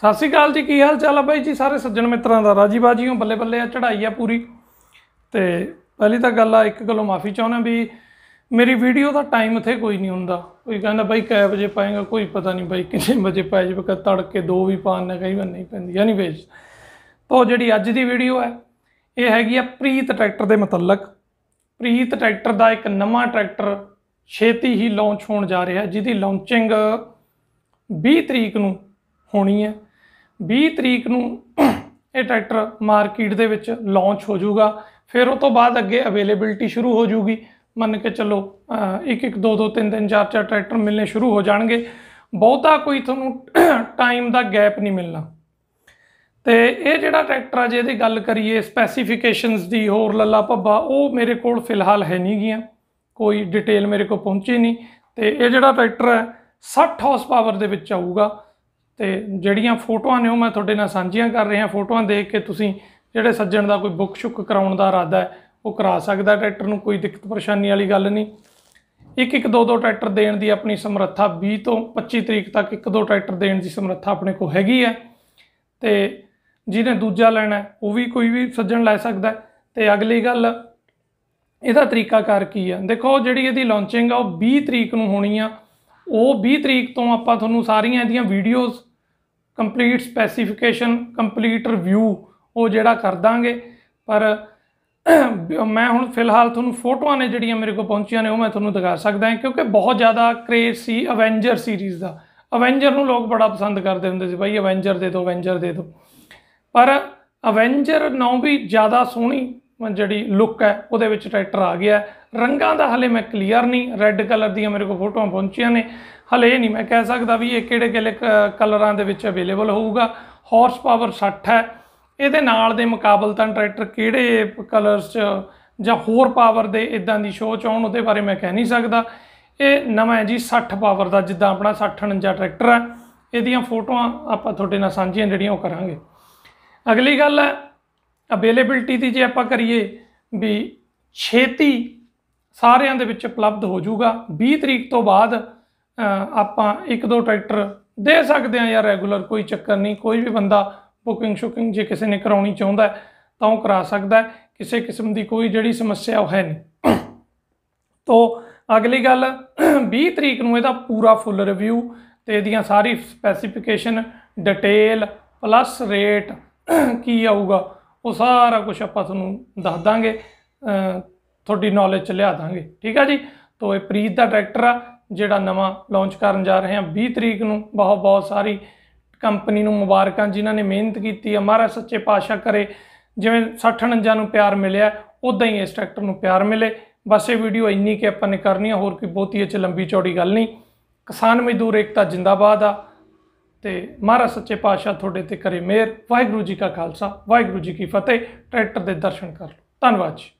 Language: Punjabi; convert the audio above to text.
ਸਤਿ ਸ਼੍ਰੀ ਅਕਾਲ ਜੀ ਕੀ ਹਾਲ ਚਾਲ ਆ ਬਾਈ ਜੀ ਸਾਰੇ ਸੱਜਣ ਮਿੱਤਰਾਂ ਦਾ ਰਾਜੀ ਬਾਜੀਓ ਬੱਲੇ ਬੱਲੇ ਆ ਚੜਾਈ ਆ ਪੂਰੀ ਤੇ ਪਹਿਲੀ ਤਾਂ ਗੱਲ ਆ ਇੱਕ ਗੱਲੋਂ ਮਾਫੀ ਚਾਹੁੰਦਾ ਵੀ ਮੇਰੀ ਵੀਡੀਓ ਦਾ ਟਾਈਮ ਇਥੇ ਕੋਈ ਨਹੀਂ ਹੁੰਦਾ ਕੋਈ ਕਹਿੰਦਾ ਬਾਈ ਕੈ ਵਜੇ ਪਾਏਗਾ ਕੋਈ ਪਤਾ ਨਹੀਂ ਬਾਈ ਕਿੰਨੇ ਵਜੇ ਪਾਏ ਜੇ ਤੜਕੇ 2 ਵੀ ਪਾਣ ਨਾ ਕਈ ਵਾਰ ਨਹੀਂ ਪੈਂਦੀ ਯਾਨੀ ਵੇਜ ਤਾਂ ਜਿਹੜੀ ਅੱਜ ਦੀ ਵੀਡੀਓ ਹੈ ਇਹ ਹੈਗੀ ਆ ਪ੍ਰੀਤ ਟਰੈਕਟਰ ਦੇ ਮੁਤਲਕ ਪ੍ਰੀਤ ਟਰੈਕਟਰ ਦਾ ਇੱਕ ਨਵਾਂ ਟਰੈਕਟਰ ਛੇਤੀ ਹੀ ਲਾਂਚ ਹੋਣ ਜਾ ਰਿਹਾ ਜਿਹਦੀ ਲਾਂਚਿੰਗ 20 ਤਰੀਕ ਨੂੰ ਹੋਣੀ ਹੈ 20 ਤਰੀਕ ਨੂੰ ਇਹ ਟਰੈਕਟਰ ਮਾਰਕੀਟ ਦੇ ਵਿੱਚ ਲਾਂਚ ਹੋ ਜਾਊਗਾ ਫਿਰ ਉਹ ਤੋਂ ਬਾਅਦ ਅੱਗੇ ਅਵੇਲੇਬਿਲਟੀ ਸ਼ੁਰੂ ਹੋ ਜਾਊਗੀ ਮੰਨ ਕੇ ਚੱਲੋ ਇੱਕ ਇੱਕ ਦੋ ਦੋ ਤਿੰਨ ਤਿੰਨ ਚਾਰ ਚਾਰ ਟਰੈਕਟਰ ਮਿਲਨੇ ਸ਼ੁਰੂ ਹੋ ਜਾਣਗੇ ਬਹੁਤਾ ਕੋਈ ਤੁਹਾਨੂੰ ਟਾਈਮ ਦਾ ਗੈਪ ਨਹੀਂ ਮਿਲਣਾ ਤੇ ਇਹ ਜਿਹੜਾ ਟਰੈਕਟਰ ਆ ਜੇ ਇਹਦੀ ਗੱਲ ਕਰੀਏ ਸਪੈਸੀਫਿਕੇਸ਼ਨਸ ਦੀ ਹੋਰ ਲੱਲਾ ਪੱਬਾ ਉਹ ਮੇਰੇ ਕੋਲ ਫਿਲਹਾਲ ਹੈ ਨਹੀਂ ਗਿਆ ਕੋਈ ਡਿਟੇਲ ਮੇਰੇ ਕੋਲ ਪਹੁੰਚੀ ਨਹੀਂ ਤੇ ਇਹ ਜਿਹੜਾ ਟਰੈਕਟਰ ਹੈ 60 ਹਾਰਸ ਪਾਵਰ ਦੇ ਵਿੱਚ ਆਊਗਾ ਤੇ ਜਿਹੜੀਆਂ ਫੋਟੋਆਂ ਨੇ ਉਹ ਮੈਂ ਤੁਹਾਡੇ ਨਾਲ ਸਾਂਝੀਆਂ ਕਰ ਰਿਹਾ ਫੋਟੋਆਂ ਦੇਖ ਕੇ ਤੁਸੀਂ ਜਿਹੜੇ ਸੱਜਣ ਦਾ ਕੋਈ ਬੁੱਕ ਸ਼ੁੱਕ ਕਰਾਉਣ ਦਾ ਇਰਾਦਾ ਹੈ ਉਹ ਕਰਾ ਸਕਦਾ ਟਰੈਕਟਰ ਨੂੰ ਕੋਈ ਦਿੱਕਤ ਪਰੇਸ਼ਾਨੀ ਵਾਲੀ ਗੱਲ ਨਹੀਂ ਇੱਕ ਇੱਕ ਦੋ ਦੋ ਟਰੈਕਟਰ ਦੇਣ ਦੀ ਆਪਣੀ ਸਮਰੱਥਾ 20 ਤੋਂ 25 ਤਰੀਕ ਤੱਕ ਇੱਕ ਦੋ ਟਰੈਕਟਰ ਦੇਣ ਦੀ ਸਮਰੱਥਾ ਆਪਣੇ ਕੋਲ ਹੈਗੀ ਹੈ ਤੇ ਜਿਹਨੇ ਦੂਜਾ ਲੈਣਾ ਉਹ ਵੀ ਕੋਈ ਵੀ ਸੱਜਣ ਲੈ ਸਕਦਾ ਤੇ ਅਗਲੀ ਗੱਲ ਇਹਦਾ ਤਰੀਕਾ ਕਰ ਕੀ ਆ ਦੇਖੋ ਜਿਹੜੀ ਇਹਦੀ ਲਾਂਚਿੰਗ ਆ ਉਹ 20 ਤਰੀਕ ਨੂੰ ਹੋਣੀ ਆ ਉਹ 20 ਤਰੀਕ ਤੋਂ ਆਪਾਂ ਤੁਹਾਨੂੰ ਸਾਰੀਆਂ ਇਹਦੀਆਂ videos complete specification complete review ਉਹ ਜਿਹੜਾ ਕਰ ਦਾਂਗੇ ਪਰ ਮੈਂ ਹੁਣ ਫਿਲਹਾਲ ਤੁਹਾਨੂੰ ਫੋਟੋਆਂ ਨੇ ਜਿਹੜੀਆਂ ਮੇਰੇ ਕੋਲ ਪਹੁੰਚੀਆਂ ਨੇ ਉਹ ਮੈਂ ਤੁਹਾਨੂੰ ਦਿਖਾ ਸਕਦਾ ਹਾਂ ਕਿਉਂਕਿ ਬਹੁਤ ਜ਼ਿਆਦਾ ਕ੍ਰੇਜ਼ ਸੀ ਅਵੈਂਜਰ ਸੀਰੀਜ਼ ਦਾ ਅਵੈਂਜਰ ਨੂੰ ਲੋਕ ਬੜਾ ਪਸੰਦ ਕਰਦੇ ਹੁੰਦੇ ਸੀ ਭਾਈ ਅਵੈਂਜਰ ਦੇ ਦਿਓ ਅਵੈਂਜਰ ਦੇ ਦਿਓ ਪਰ ਅਵੈਂਜਰ ਨੌ ਵੀ ਜ਼ਿਆਦਾ ਸੋਹਣੀ ਜਿਹੜੀ ਲੁੱਕ ਹੈ ਉਹਦੇ ਵਿੱਚ ਟਰੈਕਟਰ ਆ ਗਿਆ ਰੰਗਾਂ ਦਾ ਹਲੇ ਮੈਂ ਕਲੀਅਰ ਨਹੀਂ ਰੈੱਡ ਕਲਰ ਦੀਆਂ ਮੇਰੇ ਕੋਲ ਫੋਟੋਆਂ ਪਹੁੰਚੀਆਂ ਨੇ ਹਲੇ ਇਹ ਨਹੀਂ ਮੈਂ ਕਹਿ ਸਕਦਾ ਵੀ ਇਹ ਕਿਹੜੇ ਕਿਹੜੇ ਕਲਰਾਂ ਦੇ ਵਿੱਚ ਅਵੇਲੇਬਲ ਹੋਊਗਾ ਹਾਰਸ ਪਾਵਰ 60 ਹੈ ਇਹਦੇ ਨਾਲ ਦੇ ਮੁਕਾਬਲਤਨ ਟਰੈਕਟਰ ਕਿਹੜੇ ਕਲਰਸ 'ਚ ਜਾਂ ਹੋਰ ਪਾਵਰ ਦੇ ਇਦਾਂ ਦੀ ਸ਼ੋਅ 'ਚ ਆਉਣ ਉਹਦੇ ਬਾਰੇ ਮੈਂ ਕਹਿ ਨਹੀਂ ਸਕਦਾ ਇਹ ਨਵਾਂ ਹੈ ਜੀ 60 ਪਾਵਰ ਦਾ ਜਿੱਦਾਂ ਆਪਣਾ 60 59 ਟਰੈਕਟਰ ਹੈ ਇਹਦੀਆਂ ਫੋਟੋਆਂ ਆਪਾਂ ਤੁਹਾਡੇ ਨਾਲ ਸਾਂਝੀਆਂ ਜਿਹੜੀਆਂ ਉਹ ਕਰਾਂਗੇ ਅਗਲੀ ਗੱਲ ਹੈ ਅਵੇਲੇਬਿਲਟੀ ਦੀ ਜੇ ਆਪਾਂ ਕਰੀਏ ਵੀ ਛੇਤੀ ਸਾਰਿਆਂ ਦੇ ਵਿੱਚ ਉਪਲਬਧ ਹੋ ਜਾਊਗਾ 20 ਤਰੀਕ ਤੋਂ ਬਾਅਦ ਆਪਾਂ ਇੱਕ ਦੋ ਟਰੈਕਟਰ ਦੇ ਸਕਦੇ ਆ ਯਾਰ ਰੈਗੂਲਰ ਕੋਈ ਚੱਕਰ ਨਹੀਂ ਕੋਈ ਵੀ ਬੰਦਾ ਬੁਕਿੰਗ ਸ਼ੁਕਿੰਗ ਜੇ ਕਿਸੇ ਨੇ ਕਰਾਉਣੀ ਚਾਹੁੰਦਾ ਤਾਂ ਉਹ ਕਰਾ ਸਕਦਾ ਹੈ ਕਿਸੇ ਕਿਸਮ ਦੀ ਕੋਈ ਜਿਹੜੀ ਸਮੱਸਿਆ ਉਹ ਹੈ ਨਹੀਂ ਤੋਂ ਅਗਲੀ ਗੱਲ 20 ਤਰੀਕ ਨੂੰ ਇਹਦਾ ਪੂਰਾ ਫੁੱਲ ਰਿਵਿਊ ਤੇ ਇਹਦੀਆਂ ਸਾਰੀ ਸਪੈਸੀਫਿਕੇਸ਼ਨ ਡਿਟੇਲ ਪਲੱਸ ਰੇਟ ਕੀ ਆਊਗਾ ਉਹ ਸਾਰਾ ਕੁਝ ਆਪਾਂ ਤੁਹਾਨੂੰ ਦੱਸ ਦਾਂਗੇ ਤੁਹਾਡੀ ਨੌਲੇਜ ਚ ਲਿਆ ਦਾਂਗੇ ਠੀਕ ਆ ਜੀ ਤੋਂ ਇਹ ਪ੍ਰੀਤ ਦਾ ਟਰੈਕਟਰ ਆ ਜਿਹੜਾ ਨਵਾਂ ਲਾਂਚ ਕਰਨ ਜਾ ਰਹੇ ਹਾਂ 20 ਤਰੀਕ ਨੂੰ ਬਹੁਤ ਬਹੁਤ ਸਾਰੀ ਕੰਪਨੀ ਨੂੰ ਮੁਬਾਰਕਾਂ ਜਿਨ੍ਹਾਂ ਨੇ ਮਿਹਨਤ ਕੀਤੀ ਆ ਮਹਾਰਾਜ ਸੱਚੇ ਪਾਤਸ਼ਾਹ ਕਰੇ ਜਿਵੇਂ 60 59 ਨੂੰ ਪਿਆਰ ਮਿਲਿਆ ਉਦਾਂ ਹੀ ਇਸ ਟਰੈਕਟਰ ਨੂੰ ਪਿਆਰ ਮਿਲੇ ਬਸ ਇਹ ਵੀਡੀਓ ਇੰਨੀ ਕਿ ਆਪਾਂ ਨੇ ਕਰਨੀ ਆ ਹੋਰ ਕੋਈ ਬਹੁਤੀ ਇਹ ਚ ਲੰਬੀ ਚੌੜੀ ਗੱਲ ਨਹੀਂ ਕਿਸਾਨ ਮਜ਼ਦੂਰ ਏਕਤਾ ਜਿੰਦਾਬਾਦ ਆ ਤੇ ਮਹਾਰਾਜ ਸੱਚੇ ਪਾਤਸ਼ਾਹ ਤੁਹਾਡੇ ਤੇ ਕਰੇ ਮਿਹਰ ਵਾਹਿਗੁਰੂ ਜੀ ਕਾ ਖਾਲਸਾ ਵਾਹਿਗੁਰੂ ਜੀ ਕੀ ਫਤਿਹ ਟਰੈਕਟਰ ਦੇ ਦਰਸ਼ਨ ਕਰ ਲਓ ਧੰਨਵਾਦ ਜੀ